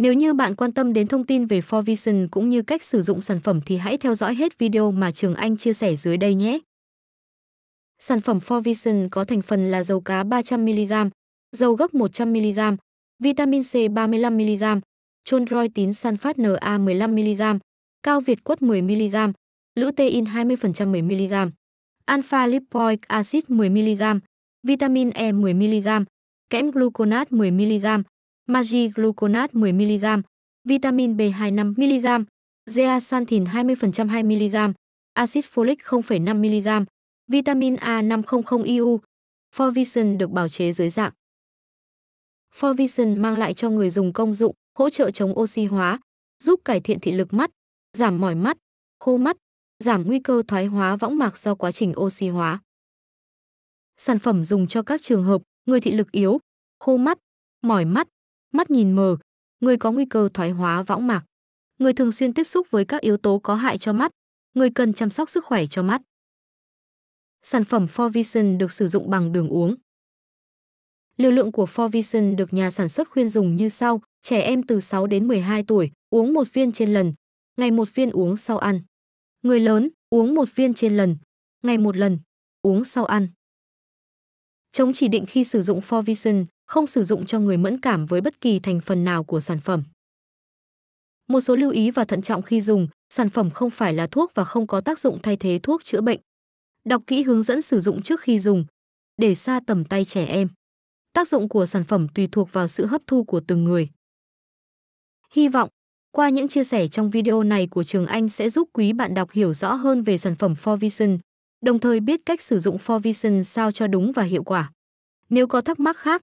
Nếu như bạn quan tâm đến thông tin về Forvision cũng như cách sử dụng sản phẩm thì hãy theo dõi hết video mà Trường Anh chia sẻ dưới đây nhé. Sản phẩm Forvision có thành phần là dầu cá 300mg, dầu gốc 100mg, vitamin C 35mg, chondroitin sanfat Na 15mg, cao việt quất 10mg, lữ lutein 20% 10mg, alpha lipoic acid 10mg, vitamin E 10mg, kẽm gluconat 10mg, magi Gluconat 10mg, vitamin B2 5mg, zeaxanthin 20% 2mg, Acid folic 0,5mg, vitamin A 500 IU. Forvision được bào chế dưới dạng. Forvision mang lại cho người dùng công dụng hỗ trợ chống oxy hóa, giúp cải thiện thị lực mắt, giảm mỏi mắt, khô mắt, giảm nguy cơ thoái hóa võng mạc do quá trình oxy hóa. Sản phẩm dùng cho các trường hợp người thị lực yếu, khô mắt, mỏi mắt, mắt nhìn mờ, người có nguy cơ thoái hóa võng mạc. Người thường xuyên tiếp xúc với các yếu tố có hại cho mắt, người cần chăm sóc sức khỏe cho mắt. Sản phẩm Forvision được sử dụng bằng đường uống. Liều lượng của Forvision được nhà sản xuất khuyên dùng như sau: trẻ em từ 6 đến 12 tuổi uống một viên trên lần, ngày một viên uống sau ăn. Người lớn uống một viên trên lần, ngày một lần, uống sau ăn. Chống chỉ định khi sử dụng Forvision, không sử dụng cho người mẫn cảm với bất kỳ thành phần nào của sản phẩm. Một số lưu ý và thận trọng khi dùng, sản phẩm không phải là thuốc và không có tác dụng thay thế thuốc chữa bệnh. Đọc kỹ hướng dẫn sử dụng trước khi dùng, để xa tầm tay trẻ em. Tác dụng của sản phẩm tùy thuộc vào sự hấp thu của từng người. Hy vọng, qua những chia sẻ trong video này của Trường Anh sẽ giúp quý bạn đọc hiểu rõ hơn về sản phẩm Forvision, đồng thời biết cách sử dụng Forvision sao cho đúng và hiệu quả. Nếu có thắc mắc khác,